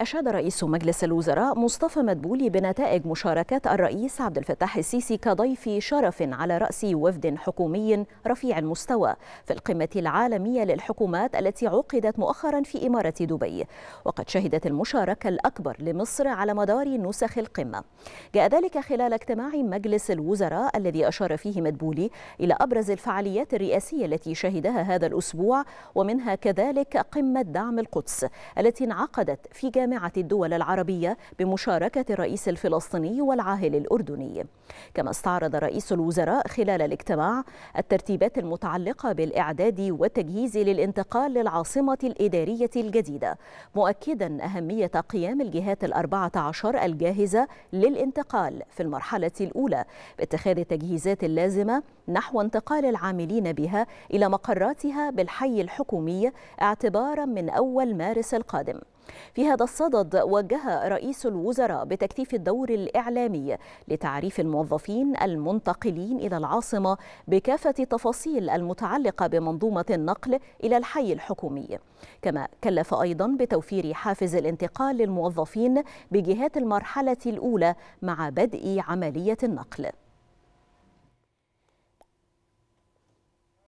أشاد رئيس مجلس الوزراء مصطفى مدبولي بنتائج مشاركة الرئيس عبد الفتاح السيسي كضيف شرف على رأس وفد حكومي رفيع المستوى في القمة العالمية للحكومات التي عقدت مؤخرا في إمارة دبي وقد شهدت المشاركة الأكبر لمصر على مدار نسخ القمة جاء ذلك خلال اجتماع مجلس الوزراء الذي أشار فيه مدبولي إلى أبرز الفعاليات الرئاسية التي شهدها هذا الأسبوع ومنها كذلك قمة دعم القدس التي انعقدت في جامعة جامعة الدول العربية بمشاركة الرئيس الفلسطيني والعاهل الأردني كما استعرض رئيس الوزراء خلال الاجتماع الترتيبات المتعلقة بالإعداد والتجهيز للانتقال للعاصمة الإدارية الجديدة مؤكدا أهمية قيام الجهات الأربعة عشر الجاهزة للانتقال في المرحلة الأولى باتخاذ التجهيزات اللازمة نحو انتقال العاملين بها إلى مقراتها بالحي الحكومي اعتبارا من أول مارس القادم في هذا الصدد وجه رئيس الوزراء بتكثيف الدور الإعلامي لتعريف الموظفين المنتقلين إلى العاصمة بكافة التفاصيل المتعلقة بمنظومة النقل إلى الحي الحكومي كما كلف أيضا بتوفير حافز الانتقال للموظفين بجهات المرحلة الأولى مع بدء عملية النقل